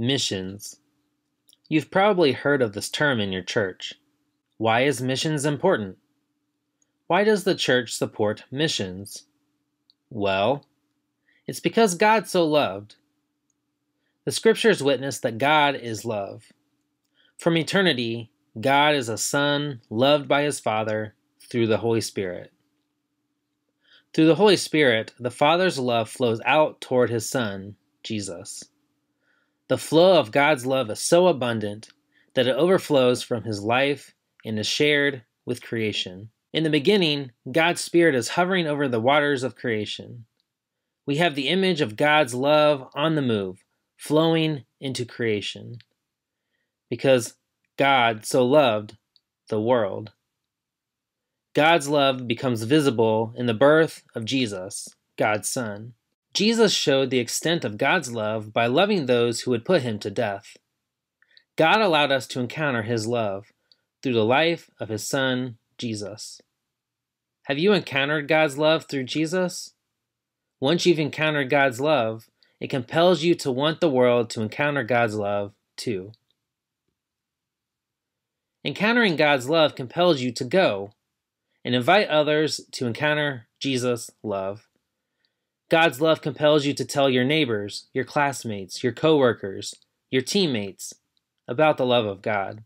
Missions. You've probably heard of this term in your church. Why is missions important? Why does the church support missions? Well, it's because God so loved. The scriptures witness that God is love. From eternity, God is a son loved by his Father through the Holy Spirit. Through the Holy Spirit, the Father's love flows out toward his Son, Jesus. The flow of God's love is so abundant that it overflows from his life and is shared with creation. In the beginning, God's Spirit is hovering over the waters of creation. We have the image of God's love on the move, flowing into creation. Because God so loved the world. God's love becomes visible in the birth of Jesus, God's Son. Jesus showed the extent of God's love by loving those who would put him to death. God allowed us to encounter his love through the life of his son, Jesus. Have you encountered God's love through Jesus? Once you've encountered God's love, it compels you to want the world to encounter God's love too. Encountering God's love compels you to go and invite others to encounter Jesus' love God's love compels you to tell your neighbors, your classmates, your coworkers, your teammates about the love of God.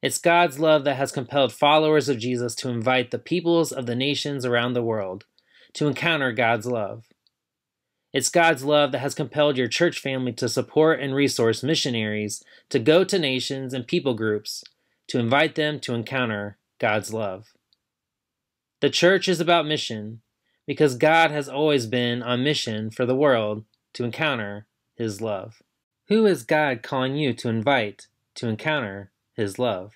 It's God's love that has compelled followers of Jesus to invite the peoples of the nations around the world to encounter God's love. It's God's love that has compelled your church family to support and resource missionaries to go to nations and people groups to invite them to encounter God's love. The church is about mission, because God has always been on mission for the world to encounter His love. Who is God calling you to invite to encounter His love?